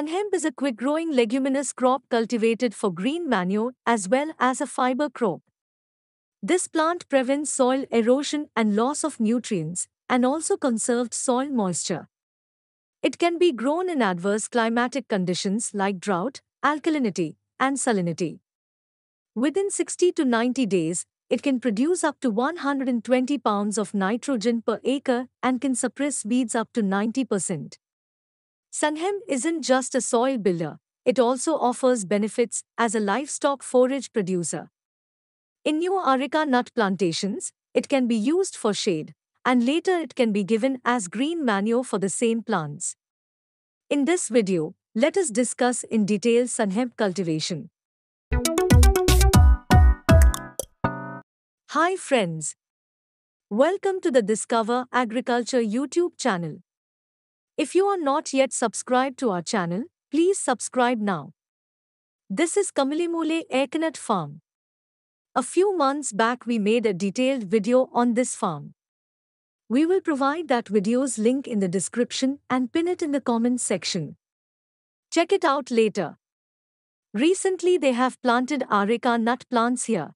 hemp is a quick-growing leguminous crop cultivated for green manure as well as a fiber crop. This plant prevents soil erosion and loss of nutrients and also conserves soil moisture. It can be grown in adverse climatic conditions like drought, alkalinity, and salinity. Within 60 to 90 days, it can produce up to 120 pounds of nitrogen per acre and can suppress weeds up to 90%. Sunhem isn't just a soil builder, it also offers benefits as a livestock forage producer. In new areca nut plantations, it can be used for shade, and later it can be given as green manure for the same plants. In this video, let us discuss in detail sunhemp cultivation. Hi friends! Welcome to the Discover Agriculture YouTube channel. If you are not yet subscribed to our channel, please subscribe now. This is Kamilimule Aircanet Farm. A few months back we made a detailed video on this farm. We will provide that video's link in the description and pin it in the comments section. Check it out later. Recently they have planted areca nut plants here.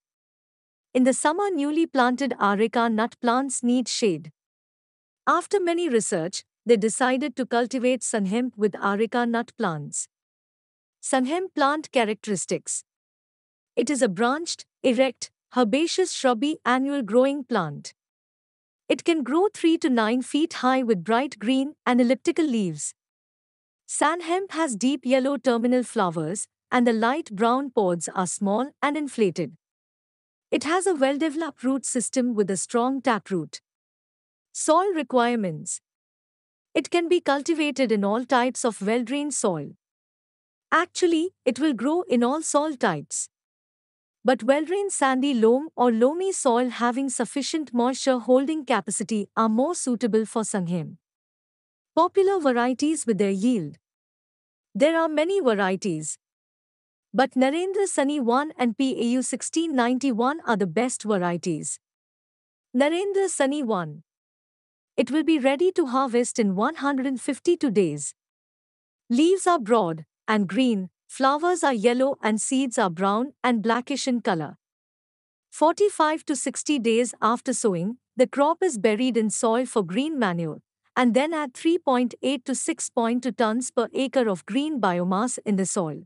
In the summer newly planted areca nut plants need shade. After many research, they decided to cultivate hemp with Arica nut plants. hemp plant characteristics It is a branched, erect, herbaceous shrubby annual growing plant. It can grow 3 to 9 feet high with bright green and elliptical leaves. hemp has deep yellow terminal flowers, and the light brown pods are small and inflated. It has a well developed root system with a strong taproot. Soil requirements it can be cultivated in all types of well-drained soil. Actually, it will grow in all soil types. But well-drained sandy loam or loamy soil having sufficient moisture holding capacity are more suitable for sanghim. Popular varieties with their yield. There are many varieties, but Narendra Sani 1 and PAU 1691 are the best varieties. Narendra Sani 1 it will be ready to harvest in 152 days. Leaves are broad and green, flowers are yellow, and seeds are brown and blackish in color. 45 to 60 days after sowing, the crop is buried in soil for green manure, and then add 3.8 to 6.2 tons per acre of green biomass in the soil.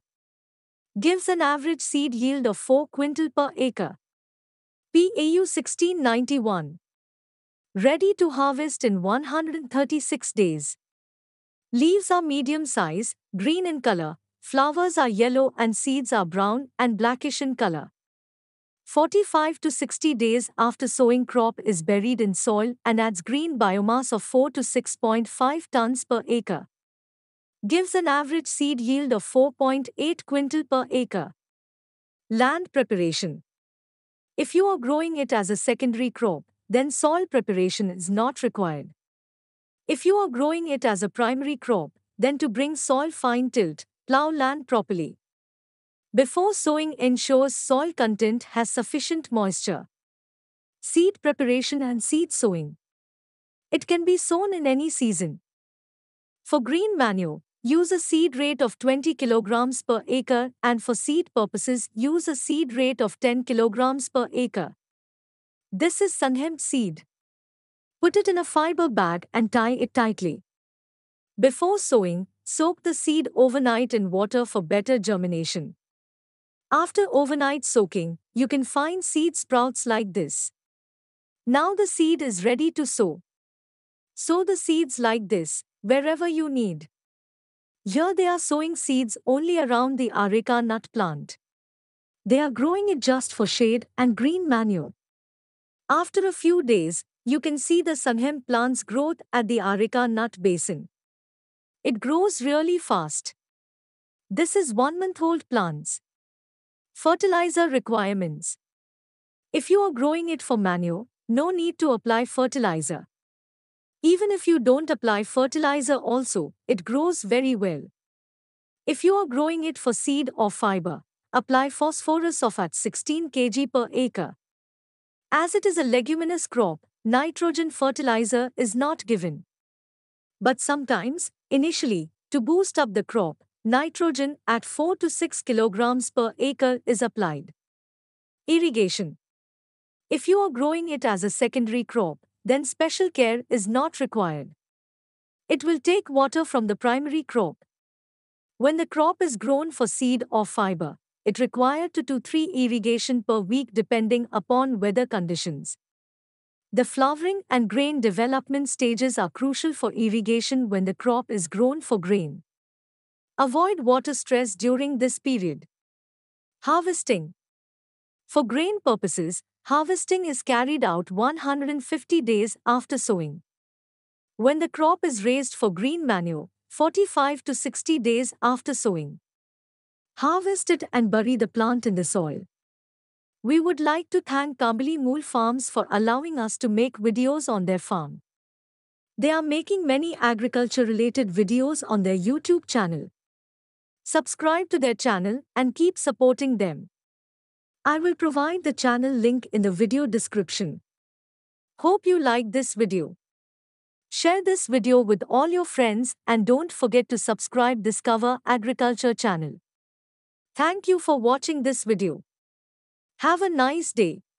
Gives an average seed yield of 4 quintal per acre. PAU 1691 ready to harvest in 136 days. Leaves are medium size, green in color, flowers are yellow and seeds are brown and blackish in color. 45 to 60 days after sowing crop is buried in soil and adds green biomass of 4 to 6.5 tons per acre. Gives an average seed yield of 4.8 quintal per acre. Land preparation. If you are growing it as a secondary crop, then soil preparation is not required. If you are growing it as a primary crop, then to bring soil fine tilt, plow land properly. Before sowing ensures soil content has sufficient moisture. Seed preparation and seed sowing. It can be sown in any season. For green manure, use a seed rate of 20 kg per acre and for seed purposes use a seed rate of 10 kg per acre. This is sunhemp seed. Put it in a fiber bag and tie it tightly. Before sowing, soak the seed overnight in water for better germination. After overnight soaking, you can find seed sprouts like this. Now the seed is ready to sow. Sow the seeds like this, wherever you need. Here they are sowing seeds only around the areca nut plant. They are growing it just for shade and green manure. After a few days, you can see the Sanghem plant's growth at the Arica nut basin. It grows really fast. This is one month old plants. Fertilizer requirements. If you are growing it for manure, no need to apply fertilizer. Even if you don't apply fertilizer also, it grows very well. If you are growing it for seed or fiber, apply phosphorus of at 16 kg per acre as it is a leguminous crop, nitrogen fertilizer is not given. But sometimes, initially, to boost up the crop, nitrogen at 4 to 6 kilograms per acre is applied. Irrigation If you are growing it as a secondary crop, then special care is not required. It will take water from the primary crop. When the crop is grown for seed or fiber, it required 2 to 3 irrigation per week depending upon weather conditions. The flowering and grain development stages are crucial for irrigation when the crop is grown for grain. Avoid water stress during this period. Harvesting For grain purposes, harvesting is carried out 150 days after sowing. When the crop is raised for green manure, 45 to 60 days after sowing. Harvest it and bury the plant in the soil. We would like to thank Kabili Mool Farms for allowing us to make videos on their farm. They are making many agriculture-related videos on their YouTube channel. Subscribe to their channel and keep supporting them. I will provide the channel link in the video description. Hope you like this video. Share this video with all your friends and don't forget to subscribe Discover Agriculture channel. Thank you for watching this video. Have a nice day.